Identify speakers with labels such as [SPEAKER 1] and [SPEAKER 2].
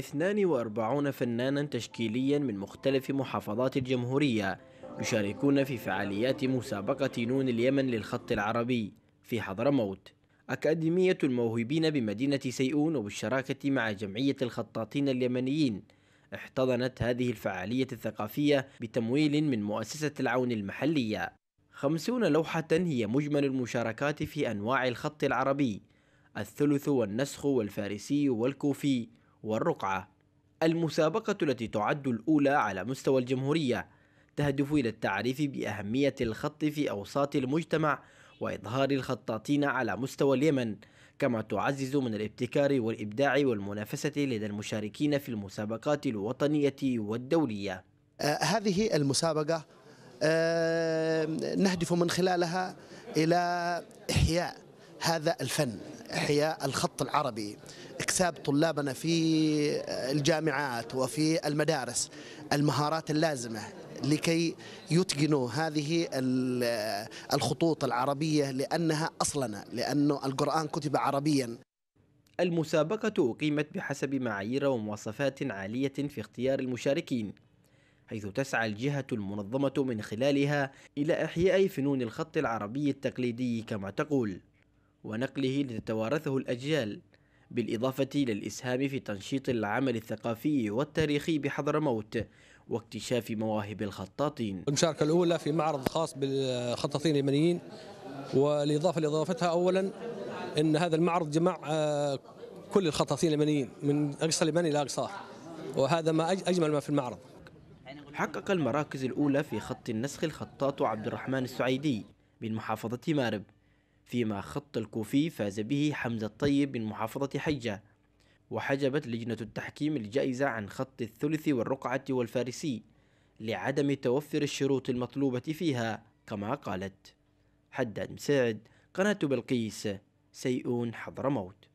[SPEAKER 1] 42 فنانا تشكيليا من مختلف محافظات الجمهورية يشاركون في فعاليات مسابقة نون اليمن للخط العربي في حضرموت أكاديمية الموهوبين بمدينة سيئون وبالشراكة مع جمعية الخطاطين اليمنيين احتضنت هذه الفعالية الثقافية بتمويل من مؤسسة العون المحلية خمسون لوحة هي مجمل المشاركات في أنواع الخط العربي الثلث والنسخ والفارسي والكوفي والرقعة المسابقة التي تعد الأولى على مستوى الجمهورية تهدف إلى التعريف بأهمية الخط في أوساط المجتمع وإظهار الخطاطين على مستوى اليمن كما تعزز من الابتكار والإبداع والمنافسة لدى المشاركين في المسابقات الوطنية والدولية
[SPEAKER 2] آه، هذه المسابقة آه، نهدف من خلالها إلى إحياء هذا الفن إحياء الخط العربي إكساب طلابنا في الجامعات وفي المدارس المهارات اللازمة لكي يتقنوا هذه الخطوط العربية لأنها أصلنا لأنه القرآن كتب عربيا المسابقة
[SPEAKER 1] أقيمت بحسب معايير ومواصفات عالية في اختيار المشاركين حيث تسعى الجهة المنظمة من خلالها إلى إحياء فنون الخط العربي التقليدي كما تقول ونقله لتتوارثه الأجيال بالإضافة إلى الإسهام في تنشيط العمل الثقافي والتاريخي بحضرموت واكتشاف مواهب الخطاطين المشاركة الأولى في معرض خاص بالخطاطين اليمنيين والإضافة اللي إضافتها أولا أن هذا المعرض جمع آه، كل الخطاطين اليمنيين من أقصى اليمن إلى أقصاه وهذا ما أجمل ما في المعرض حقق المراكز الأولى في خط النسخ الخطاط عبد الرحمن السعيدي من محافظة مارب فيما خط الكوفي فاز به حمزة الطيب من محافظة حجة وحجبت لجنة التحكيم الجائزة عن خط الثلث والرقعة والفارسي لعدم توفر الشروط المطلوبة فيها كما قالت حداد مساعد قناة بلقيس سيئون حضرموت